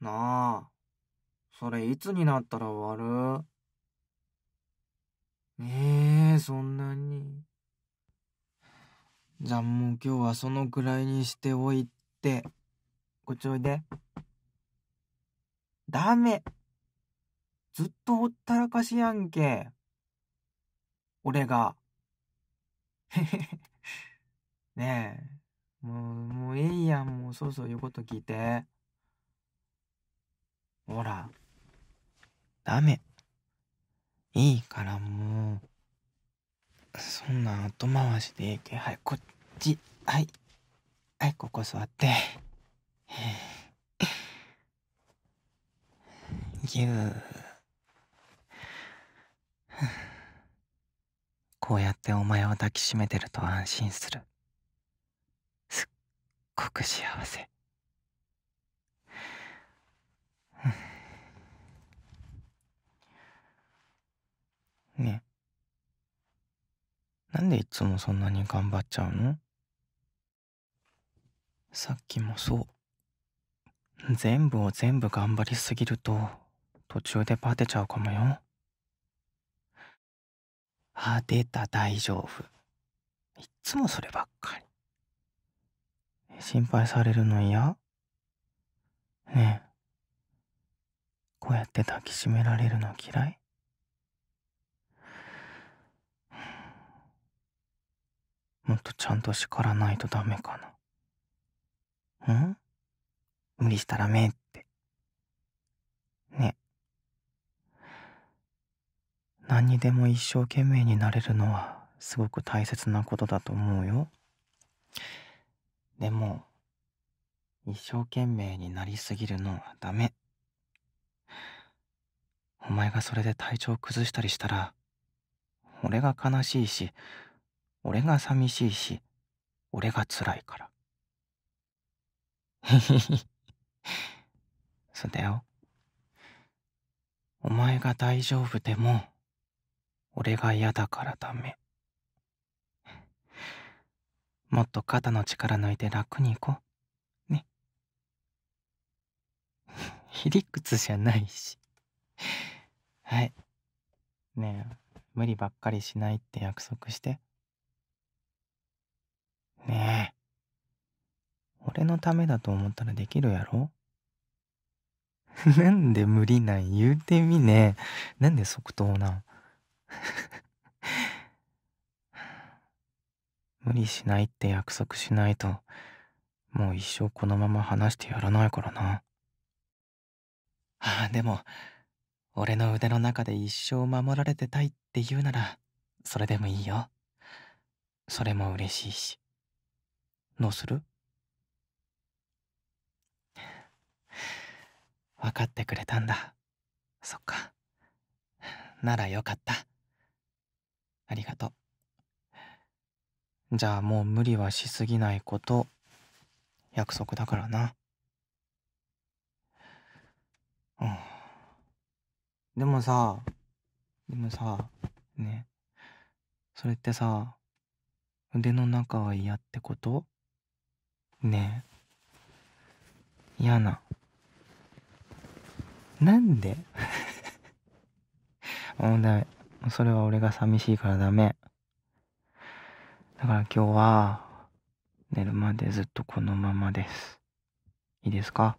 なあ、それいつになったら終わるええ、そんなに。じゃあもう今日はそのくらいにしておいて、こっちおいで。ダメずっとほったらかしやんけ。俺が。へへへ。ねえ。もう、もうええやん。もうそうそう言うこと聞いて。ほら。ダメ。いいからもう。そんな後回しでええけ。はい、こっち。はい。はい、ここ座って。ぎゅー。こうやってお前を抱きしめてると安心する。ごく幸せねなんでいつもそんなに頑張っちゃうのさっきもそう全部を全部頑張りすぎると途中でバテちゃうかもよあ出た大丈夫いっつもそればっかり心配されるの嫌ねえ、こうやって抱きしめられるの嫌いもっとちゃんと叱らないとダメかな。ん無理したらめって。ね。何にでも一生懸命になれるのはすごく大切なことだと思うよ。でも、一生懸命になりすぎるのはダメ。お前がそれで体調崩したりしたら、俺が悲しいし、俺が寂しいし、俺が辛いから。へへへ。そうだよ。お前が大丈夫でも、俺が嫌だからダメ。もっと肩の力抜いて楽にいこう。ね。ひりくつじゃないし。はい。ねえ、無理ばっかりしないって約束して。ねえ。俺のためだと思ったらできるやろ なんで無理なん言うてみねえ。なんで即答なん無理しないって約束しないともう一生このまま話してやらないからなあでも俺の腕の中で一生守られてたいって言うならそれでもいいよそれも嬉しいしどうする分かってくれたんだそっかならよかったありがとうじゃあもう無理はしすぎないこと約束だからなうんでもさでもさねそれってさ腕の中は嫌ってことねえ嫌ななんで もうダメそれは俺が寂しいからダメだから今日は寝るまでずっとこのままです。いいですか